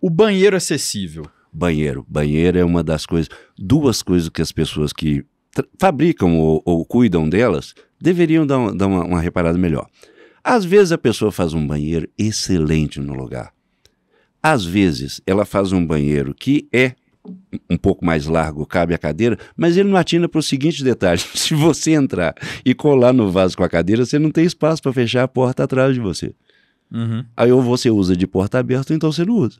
O banheiro acessível. Banheiro. Banheiro é uma das coisas, duas coisas que as pessoas que fabricam ou, ou, cuidam delas deveriam dar, dar uma, uma reparada melhor. Às vezes a pessoa faz um banheiro excelente no lugar. Às vezes ela faz um banheiro que é um pouco mais largo, cabe a cadeira, mas ele não atina para o seguinte detalhe: se você entrar e colar no vaso com a cadeira, você não tem espaço para fechar a porta atrás de você. Uhum. Aí ou você usa de porta aberta, ou então você não usa.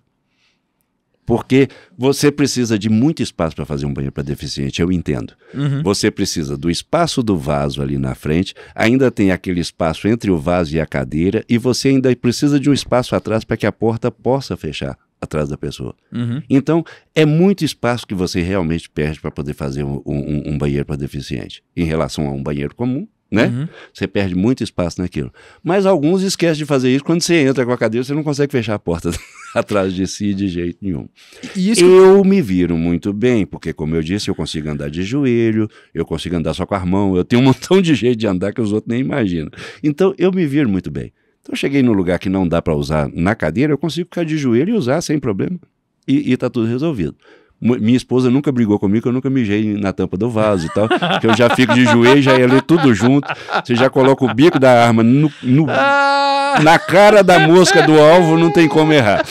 Porque você precisa de muito espaço para fazer um banheiro para deficiente, eu entendo. Uhum. Você precisa do espaço do vaso ali na frente, ainda tem aquele espaço entre o vaso e a cadeira, e você ainda precisa de um espaço atrás para que a porta possa fechar atrás da pessoa. Uhum. Então, é muito espaço que você realmente perde para poder fazer um, um, um banheiro para deficiente, em relação a um banheiro comum né? Uhum. Você perde muito espaço naquilo. Mas alguns esquecem de fazer isso. Quando você entra com a cadeira, você não consegue fechar a porta atrás de si de jeito nenhum. eu que... me viro muito bem, porque, como eu disse, eu consigo andar de joelho, eu consigo andar só com a mão, eu tenho um montão de jeito de andar que os outros nem imaginam. Então, eu me viro muito bem. Então, eu cheguei num lugar que não dá para usar na cadeira, eu consigo ficar de joelho e usar sem problema. E, e tá tudo resolvido. Minha esposa nunca brigou comigo, eu nunca mijei na tampa do vaso e tal. que eu já fico de joelho, já ia ler tudo junto. Você já coloca o bico da arma no, no ah! na cara da mosca do alvo, não tem como errar.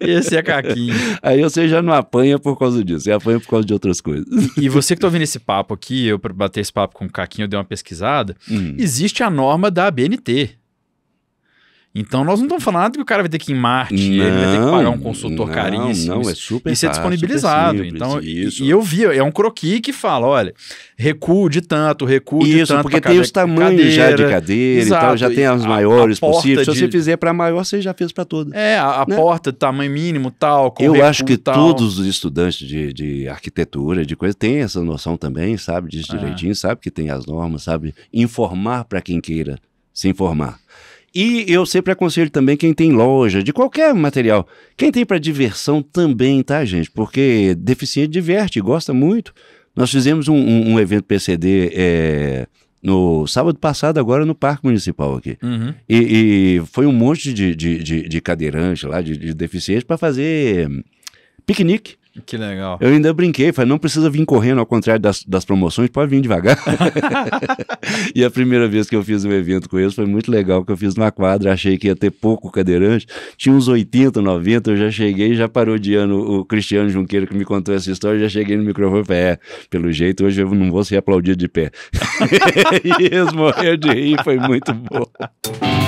Esse é caquinho. Aí você já não apanha por causa disso, você apanha por causa de outras coisas. E você que tá ouvindo esse papo aqui, eu para bater esse papo com o caquinho, eu dei uma pesquisada. Hum. Existe a norma da ABNT. Então, nós não estamos falando que o cara vai ter que ir em Marte, não, ele vai ter que pagar um consultor não, caríssimo. Não, é, é super é então, E ser disponibilizado. Simples, então, isso. E, eu vi, é um croqui que fala, olha, recuo de tanto, recuo isso, de tanto. Isso, porque tem os tamanhos cadeira, já de cadeira exato, e tal, já tem as a, maiores a possíveis. De, Se você fizer para maior, você já fez para todas. É, a, né? porta de tamanho mínimo, tal, com Eu recuo, acho que tal. todos os estudantes de, de arquitetura, de coisa, têm essa noção também, sabe, disso é. direitinho, ah. sabe que tem as normas, sabe, informar para quem queira se informar. E eu sempre aconselho também quem tem loja, de qualquer material. Quem tem para diversão também, tá, gente? Porque deficiente diverte, gosta muito. Nós fizemos um, um, um evento PCD é, no sábado passado, agora no Parque Municipal aqui. Uhum. E, e, foi um monte de, de, de, de cadeirante lá, de, de deficiente, para fazer piquenique. Que legal. Eu ainda brinquei, falei, não precisa vir correndo, ao contrário das, das promoções, pode vir devagar. e a primeira vez que eu fiz um evento com eles foi muito legal, que eu fiz uma quadra, achei que ia ter pouco cadeirante, tinha uns 80, 90, eu já cheguei, já parodiando o Cristiano Junqueiro que me contou essa história, já cheguei no microfone e falei, é, pelo jeito hoje eu não vou ser aplaudido de pé. e eles morreram de rir, foi muito bom.